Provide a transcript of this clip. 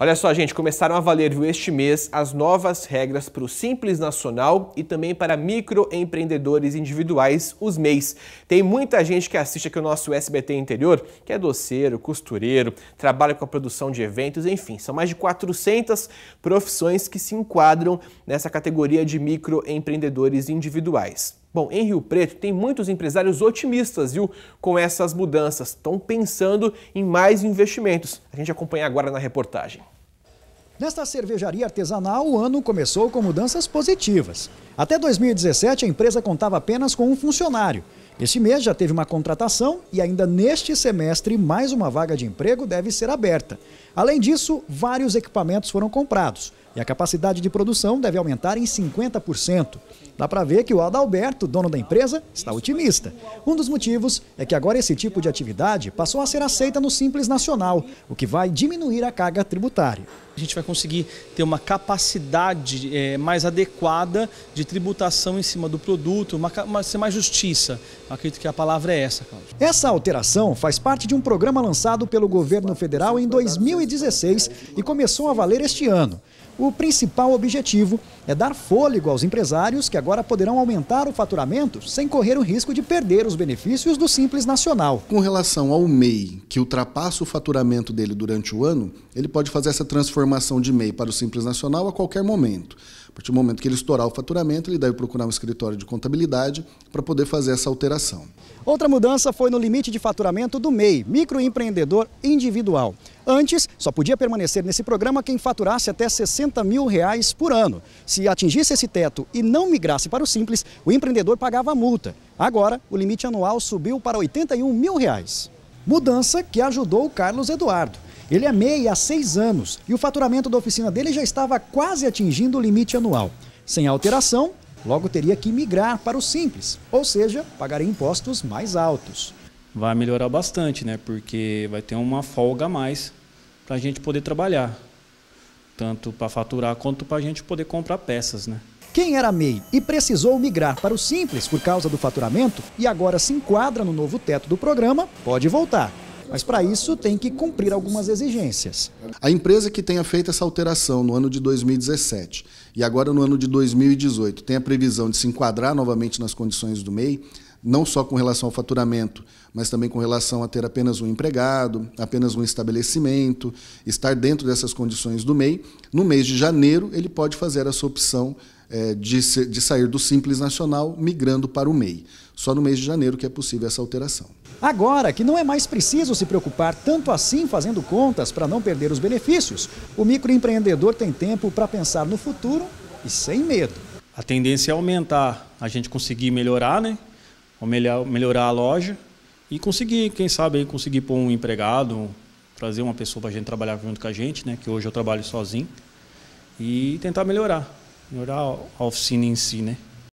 Olha só, gente, começaram a valer viu, este mês as novas regras para o Simples Nacional e também para microempreendedores individuais, os MEIs. Tem muita gente que assiste aqui o nosso SBT Interior, que é doceiro, costureiro, trabalha com a produção de eventos, enfim, são mais de 400 profissões que se enquadram nessa categoria de microempreendedores individuais. Bom, em Rio Preto tem muitos empresários otimistas, viu, com essas mudanças. Estão pensando em mais investimentos. A gente acompanha agora na reportagem. Nesta cervejaria artesanal, o ano começou com mudanças positivas. Até 2017, a empresa contava apenas com um funcionário. Este mês já teve uma contratação e ainda neste semestre mais uma vaga de emprego deve ser aberta. Além disso, vários equipamentos foram comprados e a capacidade de produção deve aumentar em 50%. Dá para ver que o Adalberto, dono da empresa, está otimista. Um dos motivos é que agora esse tipo de atividade passou a ser aceita no Simples Nacional, o que vai diminuir a carga tributária a gente vai conseguir ter uma capacidade é, mais adequada de tributação em cima do produto, uma, uma, ser mais justiça. acredito que a palavra é essa, Cláudio. Essa alteração faz parte de um programa lançado pelo governo federal em 2016 e começou a valer este ano. O principal objetivo é dar fôlego aos empresários que agora poderão aumentar o faturamento sem correr o risco de perder os benefícios do Simples Nacional. Com relação ao MEI, que ultrapassa o faturamento dele durante o ano, ele pode fazer essa transformação formação de MEI para o Simples Nacional a qualquer momento. A partir do momento que ele estourar o faturamento, ele deve procurar um escritório de contabilidade para poder fazer essa alteração. Outra mudança foi no limite de faturamento do MEI, microempreendedor individual. Antes, só podia permanecer nesse programa quem faturasse até 60 mil reais por ano. Se atingisse esse teto e não migrasse para o Simples, o empreendedor pagava a multa. Agora, o limite anual subiu para 81 mil reais. Mudança que ajudou o Carlos Eduardo. Ele é MEI há seis anos e o faturamento da oficina dele já estava quase atingindo o limite anual. Sem alteração, logo teria que migrar para o simples, ou seja, pagaria impostos mais altos. Vai melhorar bastante, né? Porque vai ter uma folga a mais para a gente poder trabalhar, tanto para faturar quanto para a gente poder comprar peças, né? Quem era MEI e precisou migrar para o Simples por causa do faturamento e agora se enquadra no novo teto do programa, pode voltar. Mas para isso tem que cumprir algumas exigências. A empresa que tenha feito essa alteração no ano de 2017 e agora no ano de 2018 tem a previsão de se enquadrar novamente nas condições do MEI, não só com relação ao faturamento, mas também com relação a ter apenas um empregado, apenas um estabelecimento, estar dentro dessas condições do MEI, no mês de janeiro ele pode fazer essa opção é, de, ser, de sair do Simples Nacional migrando para o MEI. Só no mês de janeiro que é possível essa alteração. Agora que não é mais preciso se preocupar tanto assim fazendo contas para não perder os benefícios, o microempreendedor tem tempo para pensar no futuro e sem medo. A tendência é aumentar, a gente conseguir melhorar, né? melhorar a loja e conseguir, quem sabe, conseguir pôr um empregado, trazer uma pessoa para a gente trabalhar junto com a gente, né? Que hoje eu trabalho sozinho e tentar melhorar era a oficina em si, né?